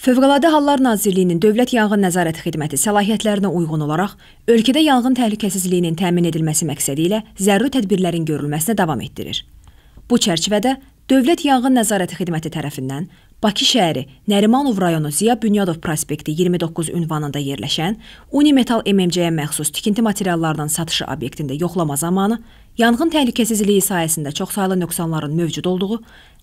Fövqəladə Hallar Nazirliyinin Dövlət Yanğın Nəzarət Xidməti səlahiyyətlərinə uyğun olaraq ölkədə yanğın təhlükəsizliyinin təmin edilməsi məqsədi ilə zəruri tədbirlərin görülməsinə davam etdirir. Bu çərçivədə Dövlət Yanğın Nəzarəti Xidməti tərəfindən Bakı şəhəri Nərimanov rayonu Ziya Bünyadov prospekti 29 ünvanında yerləşən Unimetal MMC-yə məxsus tikinti materiallarının satışı obyektində yoxlama zamanı Yanğın təhlükəsizliyi sayəsində çoxsaylı nöqsanların mövcud olduğu,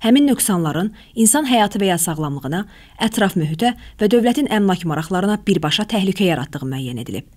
həmin nöqsanların insan həyatı və ya sağlamlığına, ətraf mühitə və dövlətin əmlak maraqlarına birbaşa təhlükə yaratdığı müəyyən edilib.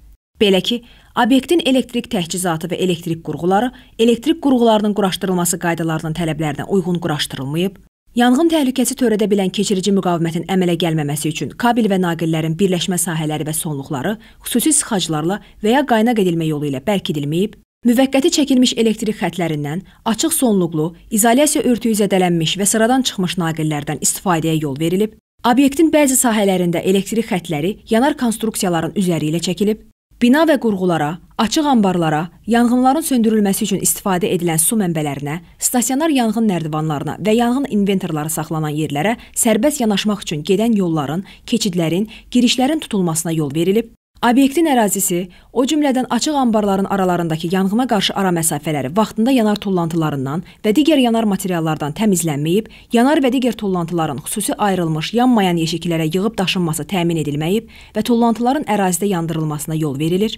Belə ki, obyektin elektrik təchizatı və elektrik qurğuları elektrik qurğularının quraşdırılması qaydalarının tələblərinə uyğun quraşdırılmayıb, yanğın təhlükəsi törədə bilən keçirici müqavimətin əmələ gəlməməsi üçün kabel və naqillərin birləşmə sahələri və sonluqları xüsusi sıxaclarla və ya qaynaq edilmə yolu ilə bərkidilməyib, Müvəqqəti çəkilmiş elektrik xətlərindən, açıq sonluqlu, izolyasiya örtüyü zədələnmiş və sıradan çıxmış naqillərdən istifadəyə yol verilib, obyektin bəzi sahələrində elektrik xətləri yanar konstruksiyaların üzəri ilə çəkilib, bina və qurğulara, açıq anbarlara, yanğınların söndürülməsi üçün istifadə edilən su mənbələrinə, stasionar yanğın nərdivanlarına və yanğın inventorları saxlanan yerlərə sərbəst yanaşmaq üçün gedən yolların, keçidlərin, girişlərin tutulmasına yol verilib, Obyektin ərazisi, o cümlədən açıq anbarların aralarındakı yanğına qarşı ara məsafələri vaxtında yanar tullantılarından və digər yanar materiallardan təmizlənməyib, yanar və digər tullantıların xüsusi ayrılmış yanmayan yeşiklərə yığıb daşınması təmin edilməyib və tullantıların ərazidə yandırılmasına yol verilir.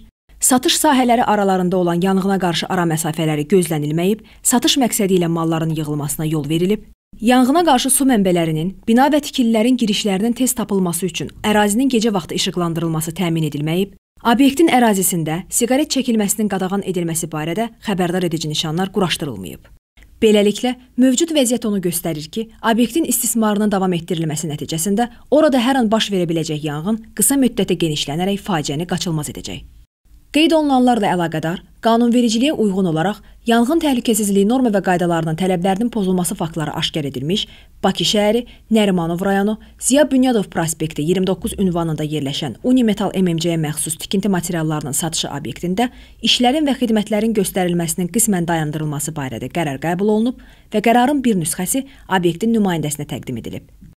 Satış sahələri aralarında olan yanğına qarşı ara məsafələri gözlənilməyib, satış məqsədi ilə malların yığılmasına yol verilib. Yanğına qarşı su mənbələrinin, bina və tikililərin girişlərinin tez tapılması üçün ərazinin gecə vaxtı işıqlandırılması təmin edilməyib, obyektin ərazisində siqaret çəkilməsinin qadağan edilməsi barədə xəbərdar edici nişanlar quraşdırılmayıb. Beləliklə, mövcud vəziyyət onu göstərir ki, obyektin istismarının davam etdirilməsi nəticəsində orada hər an baş verə biləcək yanğın qısa müddətə genişlənərək faciəni qaçılmaz edəcək. Qeyd olunanlarla əlaqədar qanunvericiliyə uyğun olaraq yanğın təhlükəsizliyi norma və qaydalarının tələblərinin pozulması faktları aşkar edilmiş Bakı şəhəri, Nərimanov rayonu, Ziya Bünyadov prospekti 29 ünvanında yerləşən Unimetal MMC-yə məxsus tikinti materiallarının satışı obyektində işlərin və xidmətlərin göstərilməsinin qismən dayandırılması barədə qərar qəbul olunub və qərarın bir nüsxəsi obyektin nümayəndəsinə təqdim edilib.